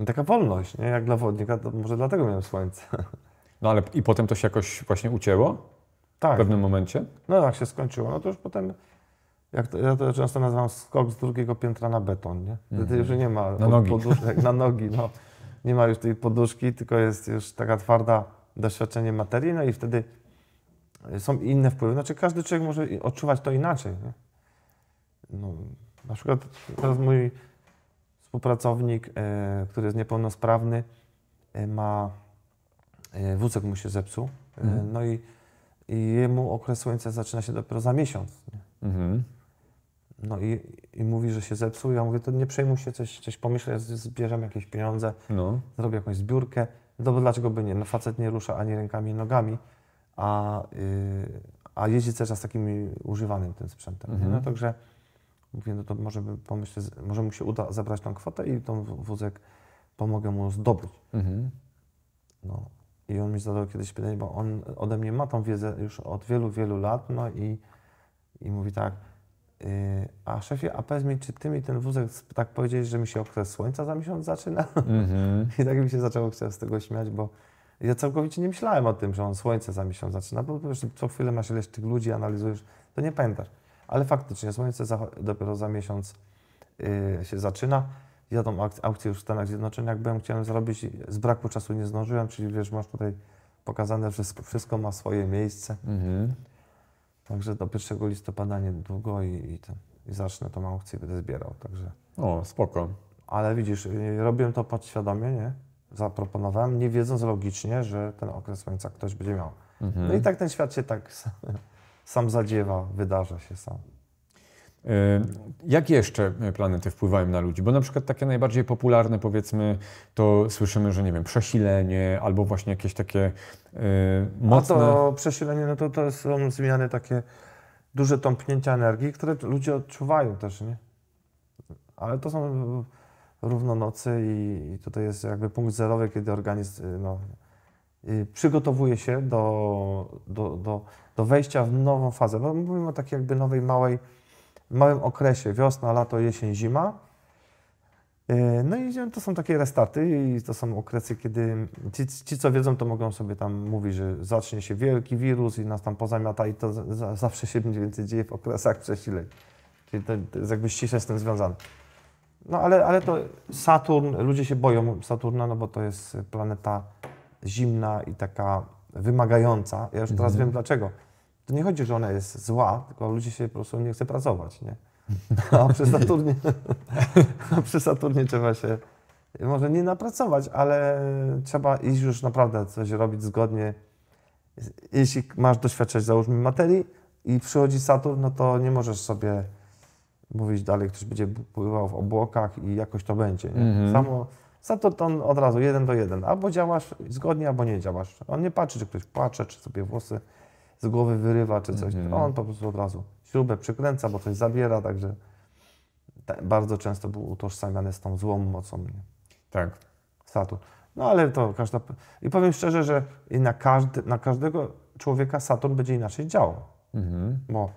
taka wolność, nie? Jak dla wodnika, to może dlatego miałem słońce. No ale i potem to się jakoś właśnie ucięło? Tak. W pewnym momencie? No tak się skończyło. No to już potem jak to, ja to często nazywam skok z drugiego piętra na beton, nie? Wtedy już mhm. nie ma na nogi. poduszek, na nogi, no. Nie ma już tej poduszki, tylko jest już taka twarda doświadczenie materii, no i wtedy są inne wpływy. Znaczy każdy człowiek może odczuwać to inaczej, nie? No, na przykład teraz mój współpracownik, e, który jest niepełnosprawny, e, ma e, wózek mu się zepsuł, mhm. no i, i jemu okres słońca zaczyna się dopiero za miesiąc. Nie? Mhm. No i, i mówi, że się zepsuł. Ja mówię, to nie przejmuj się, coś, coś pomyślę, ja zbieram jakieś pieniądze, no. zrobię jakąś zbiórkę. No bo dlaczego by nie? No facet nie rusza ani rękami, ani nogami, a, yy, a jeździ cały z takim używanym tym sprzętem. Mhm. No także mówię, no to może by pomyślę, może mu się uda zabrać tą kwotę i tą wózek pomogę mu zdobyć. Mhm. No. I on mi zadał kiedyś pytanie, bo on ode mnie ma tą wiedzę już od wielu, wielu lat, no i, i mówi tak, Y, a szefie, a powiedz mi, czy ty mi ten wózek tak powiedziałeś, że mi się okres słońca za miesiąc zaczyna? Mm -hmm. I tak mi się zaczęło chcieć z tego śmiać, bo ja całkowicie nie myślałem o tym, że on słońce za miesiąc zaczyna, bo po prostu co chwilę masz ileś tych ludzi, analizujesz, to nie pamiętasz. Ale faktycznie słońce za, dopiero za miesiąc yy, się zaczyna. Ja tą aukcję już w Stanach Zjednoczonych, byłem, chciałem zrobić, z braku czasu nie zdążyłem, czyli wiesz, masz tutaj pokazane, że wszystko, wszystko ma swoje miejsce. Mm -hmm. Także do 1 listopada niedługo i, i, i zacznę tą aukcję i będę zbierał. Także. O, spoko. Ale widzisz, y, robiłem to podświadomie, nie? Zaproponowałem, nie wiedząc logicznie, że ten okres końca ktoś będzie miał. Mhm. No i tak ten świat się tak sam, sam zadziewa, wydarza się sam. E, jak jeszcze e, planety wpływają na ludzi? Bo na przykład takie najbardziej popularne, powiedzmy, to słyszymy, że nie wiem, przesilenie albo właśnie jakieś takie e, mocne... A to przesilenie, no to, to są zmiany takie, duże tąpnięcia energii, które ludzie odczuwają też, nie? Ale to są równo nocy i, i tutaj jest jakby punkt zerowy, kiedy organizm y, no, y, przygotowuje się do, do, do, do wejścia w nową fazę. Bo mówimy o takiej jakby nowej, małej małym okresie wiosna, lato, jesień, zima. E, no i to są takie restarty i to są okresy, kiedy ci, ci, co wiedzą, to mogą sobie tam mówić, że zacznie się wielki wirus i nas tam pozamiata i to za, zawsze się mniej więcej dzieje w okresach przesileń. Czyli to, to jest jakby ściśle z tym związane. No ale, ale to Saturn, ludzie się boją Saturna, no bo to jest planeta zimna i taka wymagająca. Ja już teraz mhm. wiem dlaczego to nie chodzi, że ona jest zła, tylko ludzie się po prostu nie chce pracować, nie? A przy Saturnie, a przy Saturnie trzeba się może nie napracować, ale trzeba iść już naprawdę coś robić zgodnie. Jeśli masz doświadczać, załóżmy, materii i przychodzi Saturn, no to nie możesz sobie mówić dalej, ktoś będzie pływał w obłokach i jakoś to będzie. Mm -hmm. Samo Saturn on od razu jeden do jeden. Albo działasz zgodnie, albo nie działasz. On nie patrzy, czy ktoś płacze, czy sobie włosy z głowy wyrywa czy coś. Mm -hmm. On po prostu od razu śrubę przykręca, bo coś zabiera, także bardzo często był utożsamiany z tą złą mocą. Nie? Tak. Saturn. No ale to każda... I powiem szczerze, że na, każdy, na każdego człowieka Saturn będzie inaczej działał. Mhm. Bo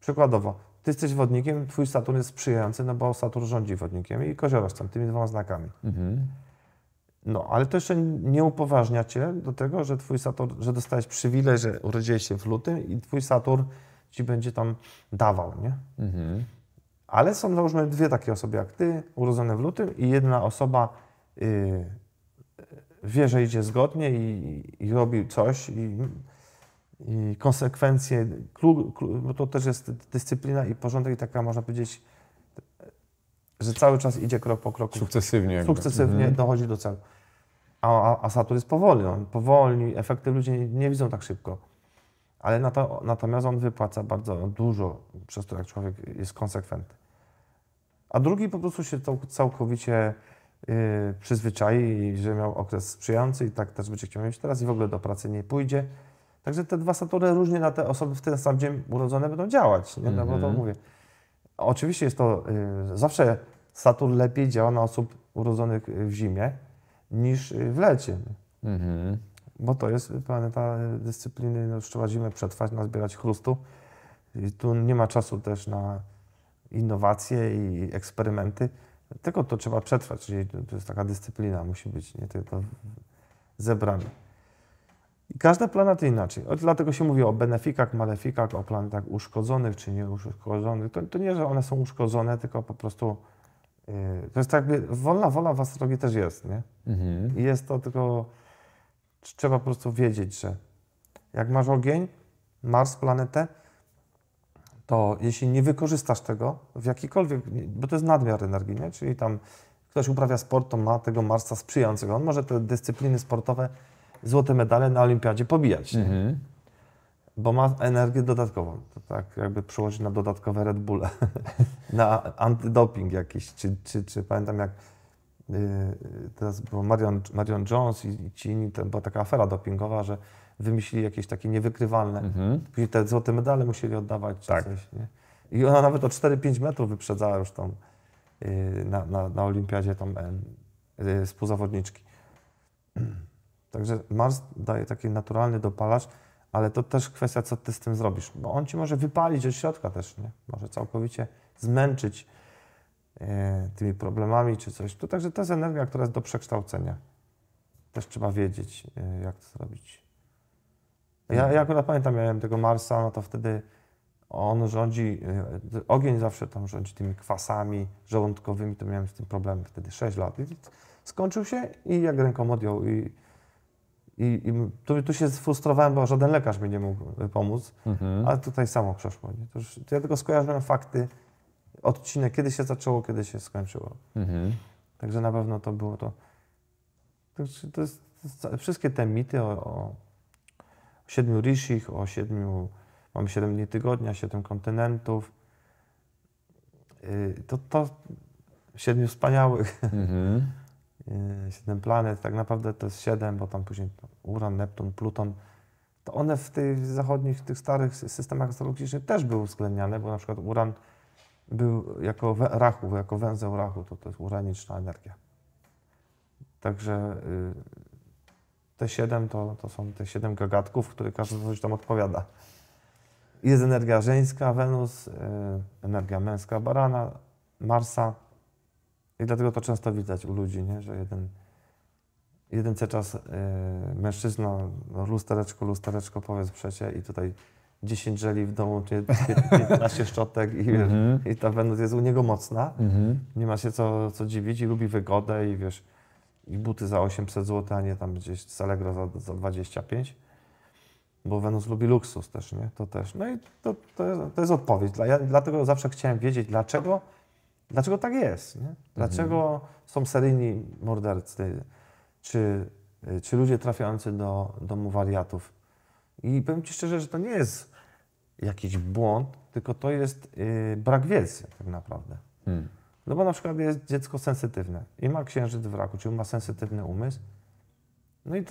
przykładowo, ty jesteś wodnikiem, twój Saturn jest sprzyjający, no bo Saturn rządzi wodnikiem i koziorożcem, tymi dwoma znakami. Mhm. No, ale to jeszcze nie upoważnia cię do tego, że twój Saturn, że dostałeś przywilej, że urodziłeś się w lutym i twój Saturn ci będzie tam dawał, nie? Mhm. Ale są załóżmy dwie takie osoby jak ty, urodzone w lutym i jedna osoba y, wie, że idzie zgodnie i, i robi coś i, i konsekwencje, klu, klu, bo to też jest dyscyplina i porządek i taka można powiedzieć, że cały czas idzie krok po kroku. Sukcesywnie. Sukcesywnie jakby. Mhm. dochodzi do celu a, a Saturn jest powolny, on powolni, efekty ludzie nie, nie widzą tak szybko. Ale na to, natomiast on wypłaca bardzo dużo przez to, jak człowiek jest konsekwentny. A drugi po prostu się całkowicie yy, przyzwyczai, że miał okres sprzyjający i tak też będzie chciał mieć teraz i w ogóle do pracy nie pójdzie. Także te dwa satury różnie na te osoby w ten sam dzień urodzone będą działać. Nie? Mm -hmm. to mówię. Oczywiście jest to, yy, zawsze satur lepiej działa na osób urodzonych w zimie, niż y, w lecie. Mhm. Bo to jest planeta dyscypliny, no, trzeba zimę przetrwać, nazbierać chrustu. I tu nie ma czasu też na innowacje i eksperymenty, tylko to trzeba przetrwać, czyli to jest taka dyscyplina, musi być, nie tylko zebrane. I każda planeta inaczej. Dlatego się mówi o benefikach, malefikach, o planetach uszkodzonych czy nieuszkodzonych. To, to nie, że one są uszkodzone, tylko po prostu Yy, to jest tak, wolna wola w astrologii też jest, nie? Mhm. jest to tylko, trzeba po prostu wiedzieć, że jak masz ogień, Mars, planetę, to jeśli nie wykorzystasz tego w jakikolwiek, bo to jest nadmiar energii, nie? Czyli tam ktoś uprawia sport, to ma tego Marsa sprzyjającego. On może te dyscypliny sportowe, złote medale na olimpiadzie pobijać. Mhm. Bo ma energię dodatkową. To tak jakby przełożyć na dodatkowe Red Bulle, na antydoping jakiś. Czy, czy, czy pamiętam jak yy, teraz było Marion, Marion Jones i, i ci inni, to była taka afera dopingowa, że wymyślili jakieś takie niewykrywalne. Mhm. Później te złote medale musieli oddawać czy tak. coś. Nie? I ona nawet o 4-5 metrów wyprzedzała już tą yy, na, na, na olimpiadzie tą yy, współzawodniczki. Także Mars daje taki naturalny dopalacz ale to też kwestia, co ty z tym zrobisz, bo on ci może wypalić od środka też, nie? Może całkowicie zmęczyć e, tymi problemami czy coś. Tu także to jest energia, która jest do przekształcenia. Też trzeba wiedzieć, e, jak to zrobić. Ja, ja akurat pamiętam, miałem tego Marsa, no to wtedy on rządzi, e, ogień zawsze tam rządzi tymi kwasami żołądkowymi, to miałem z tym problem wtedy 6 lat. skończył się i jak ręką odjął i i, i tu, tu, się sfrustrowałem, bo żaden lekarz mi nie mógł pomóc, mhm. ale tutaj samo przeszło. Nie? To już, to ja tylko skojarzyłem fakty, odcinek, kiedy się zaczęło, kiedy się skończyło. Mhm. Także na pewno to było to. To jest, to jest wszystkie te mity o, o siedmiu rishich, o siedmiu, mamy siedem dni tygodnia, siedem kontynentów. Yy, to, to siedmiu wspaniałych. Mhm. E, siedem planet, tak naprawdę to jest siedem, bo tam później Uran, Neptun, Pluton, to one w tych zachodnich, tych starych systemach astrologicznych też były uwzględniane, bo na przykład Uran był jako rachu, jako węzeł rachu, to, to jest uraniczna energia. Także y, te siedem to, to są te siedem gagatków, które każdy coś tam odpowiada. Jest energia żeńska, Wenus, y, energia męska, Barana, Marsa, i dlatego to często widać u ludzi, nie? że jeden, jeden czas yy, mężczyzna, no, lustereczko, lustereczko, powiedz przecie i tutaj 10 żeli w domu, 15 szczotek i, wiesz, mhm. i ta Wenus jest u niego mocna. Mhm. Nie ma się co, co dziwić i lubi wygodę i wiesz, i buty za 800 zł, a nie tam gdzieś z Allegro za, za 25. Bo Wenus lubi luksus też, nie? To też. No i to, to, jest, to jest odpowiedź. Dla, ja dlatego zawsze chciałem wiedzieć, dlaczego Dlaczego tak jest? Nie? Dlaczego mhm. są seryjni mordercy, czy, czy ludzie trafiający do domu wariatów? I powiem Ci szczerze, że to nie jest jakiś błąd, tylko to jest yy, brak wiedzy tak naprawdę. Hmm. No bo na przykład jest dziecko sensytywne i ma księżyc w raku, czyli ma sensytywny umysł. No i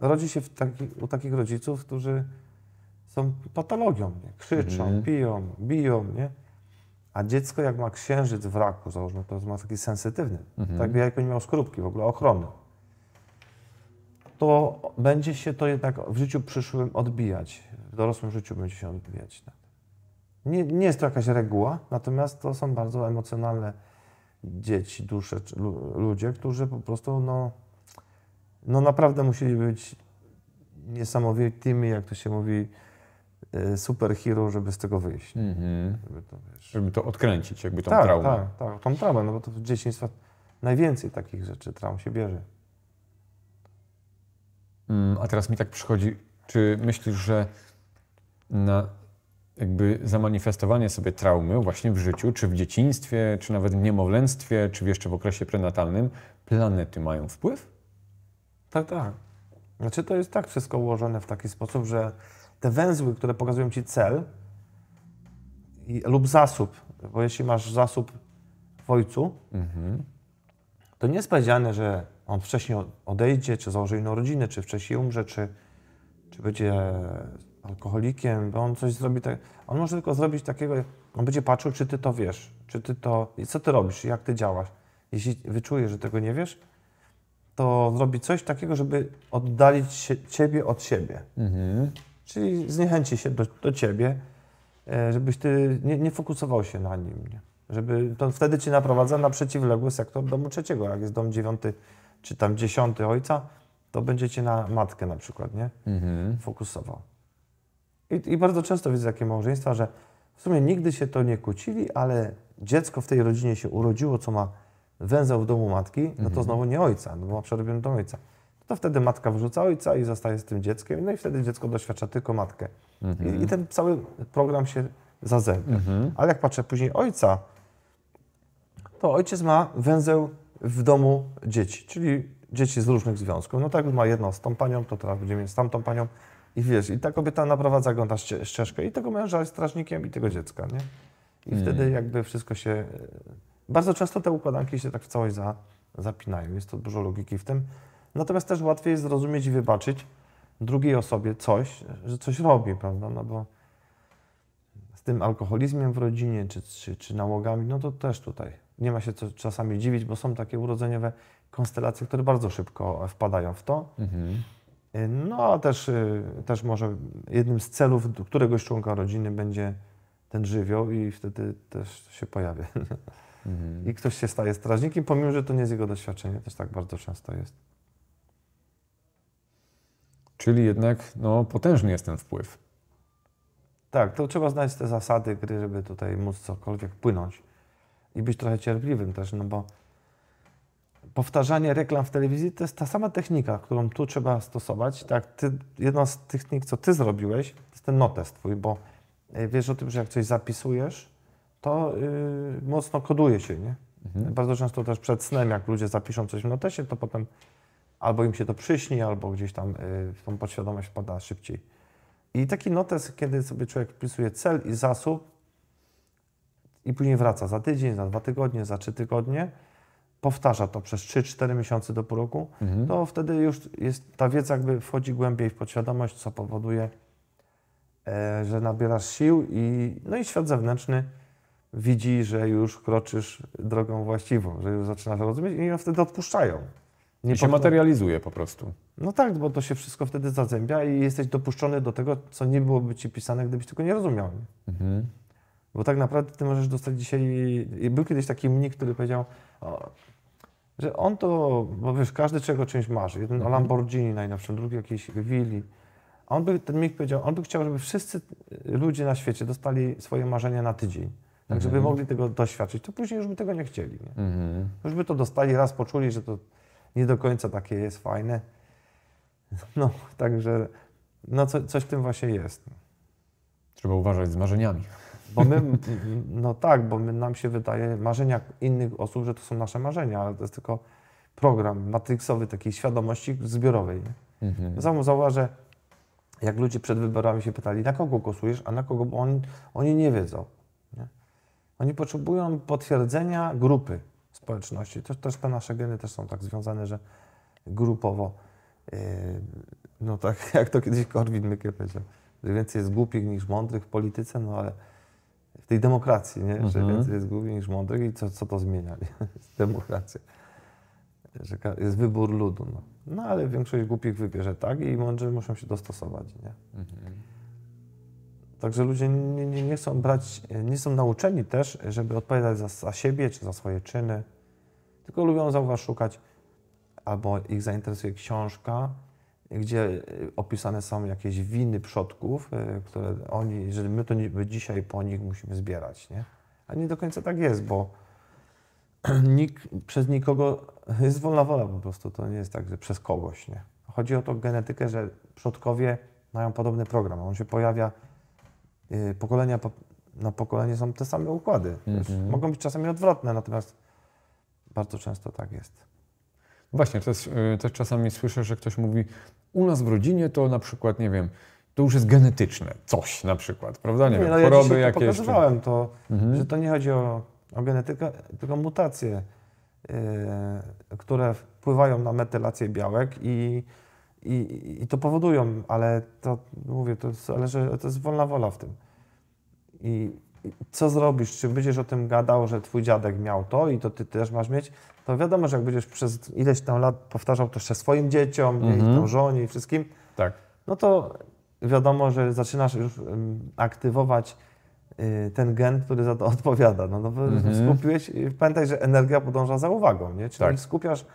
rodzi się taki, u takich rodziców, którzy są patologią, nie? krzyczą, mhm. piją, biją, nie? A dziecko, jak ma księżyc w raku, załóżmy, to ma taki sensytywny, mhm. tak jakby nie miał skrupki w ogóle ochrony, to będzie się to jednak w życiu przyszłym odbijać. W dorosłym życiu będzie się odbijać. Tak. Nie, nie jest to jakaś reguła, natomiast to są bardzo emocjonalne dzieci, dusze, ludzie, którzy po prostu no, no naprawdę musieli być niesamowitymi, jak to się mówi, Y, hero, żeby z tego wyjść. Mm -hmm. Żeby, to, wiesz... żeby to odkręcić, jakby tą tak, traumę. Tak, tak, tą traumę, no bo to w dzieciństwie najwięcej takich rzeczy, traum się bierze. Mm, a teraz mi tak przychodzi, czy myślisz, że na jakby zamanifestowanie sobie traumy właśnie w życiu, czy w dzieciństwie, czy nawet w niemowlęctwie, czy jeszcze w okresie prenatalnym, planety mają wpływ? Tak, tak. Znaczy to jest tak wszystko ułożone w taki sposób, że te węzły, które pokazują ci cel i, lub zasób, bo jeśli masz zasób w ojcu, mhm. to nie jest powiedziane, że on wcześniej odejdzie, czy założy inną rodzinę, czy wcześniej umrze, czy, czy będzie alkoholikiem, bo on coś zrobi tak. On może tylko zrobić takiego, on będzie patrzył, czy ty to wiesz, czy ty to, co ty robisz, jak ty działasz. Jeśli wyczuje, że tego nie wiesz, to zrobi coś takiego, żeby oddalić ciebie od siebie. Mhm. Czyli zniechęci się do, do ciebie, e, żebyś ty nie, nie fokusował się na nim. Nie? Żeby, to wtedy cię naprowadza na przeciwległy sektor domu trzeciego. Jak jest dom dziewiąty czy tam dziesiąty ojca, to będziecie na matkę na przykład, nie? Mhm. Fokusował. I, I, bardzo często widzę takie małżeństwa, że w sumie nigdy się to nie kłócili, ale dziecko w tej rodzinie się urodziło, co ma węzeł w domu matki, no to mhm. znowu nie ojca, no bo ma przerobiony dom ojca to wtedy matka wrzuca ojca i zostaje z tym dzieckiem, no i wtedy dziecko doświadcza tylko matkę. Mhm. I, I, ten cały program się zazębia. Mhm. Ale jak patrzę później ojca, to ojciec ma węzeł w domu dzieci, czyli dzieci z różnych związków. No tak, ma jedno z tą panią, to teraz będzie mieć z tamtą panią. I wiesz, i ta kobieta naprowadza go na ścieżkę i tego męża jest strażnikiem i tego dziecka, nie? I mm. wtedy jakby wszystko się... E, bardzo często te układanki się tak w całość za, zapinają. Jest to dużo logiki w tym. Natomiast też łatwiej jest zrozumieć i wybaczyć drugiej osobie coś, że coś robi, prawda? No bo z tym alkoholizmem w rodzinie czy, czy, czy nałogami, no to też tutaj nie ma się co czasami dziwić, bo są takie urodzeniowe konstelacje, które bardzo szybko wpadają w to. Mhm. No a też, y, też może jednym z celów któregoś członka rodziny będzie ten żywioł i wtedy też się pojawia. Mhm. I ktoś się staje strażnikiem, pomimo, że to nie jest jego doświadczenie, też tak bardzo często jest. Czyli jednak no, potężny jest ten wpływ. Tak, to trzeba znać te zasady gry, żeby tutaj móc cokolwiek płynąć i być trochę cierpliwym też, no bo powtarzanie reklam w telewizji to jest ta sama technika, którą tu trzeba stosować. Tak, ty, jedną z technik, co ty zrobiłeś, to jest ten notes twój, bo e, wiesz o tym, że jak coś zapisujesz, to yy, mocno koduje się, nie? Mhm. Bardzo często też przed snem, jak ludzie zapiszą coś w notesie, to potem albo im się to przyśni, albo gdzieś tam y, w tą podświadomość wpada szybciej. I taki notes, kiedy sobie człowiek wpisuje cel i zasób i później wraca za tydzień, za dwa tygodnie, za trzy tygodnie, powtarza to przez 3-4 miesiące do pół roku, mhm. to wtedy już jest, ta wiedza jakby wchodzi głębiej w podświadomość, co powoduje, e, że nabierasz sił i, no i świat zewnętrzny widzi, że już kroczysz drogą właściwą, że już zaczynasz rozumieć i oni wtedy odpuszczają nie się materializuje po prostu. No tak, bo to się wszystko wtedy zazębia i jesteś dopuszczony do tego, co nie byłoby ci pisane, gdybyś tego nie rozumiał. Mhm. Bo tak naprawdę ty możesz dostać dzisiaj. Był kiedyś taki mnik, który powiedział, o, że on to, bo wiesz, każdy czego czymś marzy. Jeden mhm. o Lamborghini najnowszy, drugi jakiejś willi. A on by, ten mnik powiedział, on by chciał, żeby wszyscy ludzie na świecie dostali swoje marzenia na tydzień. Tak, mhm. żeby mogli tego doświadczyć, to później już by tego nie chcieli. Nie? Mhm. Już by to dostali, raz poczuli, że to nie do końca takie jest fajne. No, także no co, coś w tym właśnie jest. Trzeba uważać z marzeniami. Bo my, no tak, bo my, nam się wydaje, marzenia innych osób, że to są nasze marzenia, ale to jest tylko program matryksowy takiej świadomości zbiorowej. Mhm. Zauważ, zauważę, jak ludzie przed wyborami się pytali, na kogo głosujesz, a na kogo, bo oni, oni nie wiedzą. Nie? Oni potrzebują potwierdzenia grupy społeczności. To, też te nasze geny też są tak związane, że grupowo, yy, no tak jak to kiedyś Korwin Mikke powiedział, że więcej jest głupich niż mądrych w polityce, no ale w tej demokracji, nie? że mhm. więcej jest głupich niż mądrych i co, co to zmienia? Demokracja. Że jest wybór ludu. No. no ale większość głupich wybierze tak i mądrzy muszą się dostosować. Nie? Mhm. Także ludzie nie, nie, nie, są brać, nie są nauczeni też, żeby odpowiadać za, za siebie czy za swoje czyny tylko lubią zauważ szukać albo ich zainteresuje książka, gdzie y, opisane są jakieś winy przodków, y, które oni, że my to dzisiaj po nich musimy zbierać, nie? A nie do końca tak jest, bo nikt, przez nikogo, jest wolna wola po prostu, to nie jest tak, że przez kogoś, nie? Chodzi o to genetykę, że przodkowie mają podobny program, on się pojawia, y, pokolenia po, na pokolenie są te same układy. Mhm. Mogą być czasami odwrotne, natomiast bardzo często tak jest. No właśnie, też, y, też czasami słyszę, że ktoś mówi, u nas w rodzinie to na przykład, nie wiem, to już jest genetyczne, coś na przykład, prawda? Nie, nie wiem, no, choroby ja jakieś. Pokazywałem to, mhm. że to nie chodzi o, o genetykę, tylko mutacje, yy, które wpływają na metylację białek i, i, i to powodują, ale to mówię, to jest, ale że, to jest wolna wola w tym. I co zrobisz, czy będziesz o tym gadał, że twój dziadek miał to i to ty też masz mieć, to wiadomo, że jak będziesz przez ileś tam lat powtarzał to jeszcze swoim dzieciom, mhm. Mm żonie i wszystkim, tak. no to wiadomo, że zaczynasz już aktywować y, ten gen, który za to odpowiada. No, no mhm. skupiłeś, y, pamiętaj, że energia podąża za uwagą, nie? Czyli tak. skupiasz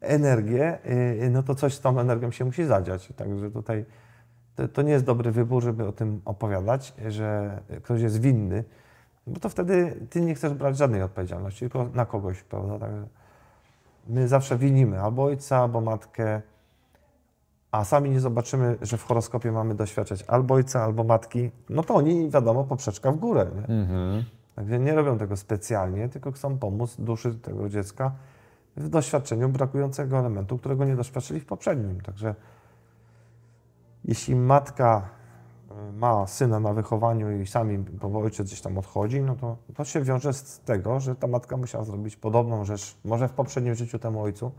energię, y, no to coś z tą energią się musi zadziać. Także tutaj to, to nie jest dobry wybór, żeby o tym opowiadać, że ktoś jest winny, bo to wtedy ty nie chcesz brać żadnej odpowiedzialności, tylko na kogoś, prawda? Także my zawsze winimy albo ojca, albo matkę, a sami nie zobaczymy, że w horoskopie mamy doświadczać albo ojca, albo matki, no to oni, wiadomo, poprzeczka w górę. Nie? Mhm. Także nie robią tego specjalnie, tylko chcą pomóc duszy tego dziecka w doświadczeniu brakującego elementu, którego nie doświadczyli w poprzednim. Także jeśli matka e, ma syna na wychowaniu i sami bo ojciec gdzieś tam odchodzi, no to to się wiąże z tego, że ta matka musiała zrobić podobną rzecz, może w poprzednim życiu temu ojcu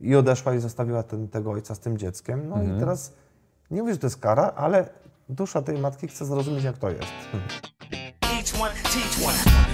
i odeszła i zostawiła ten, tego ojca z tym dzieckiem. No mhm. i teraz nie mówię, że to jest kara, ale dusza tej matki chce zrozumieć, jak to jest. Each one, teach one.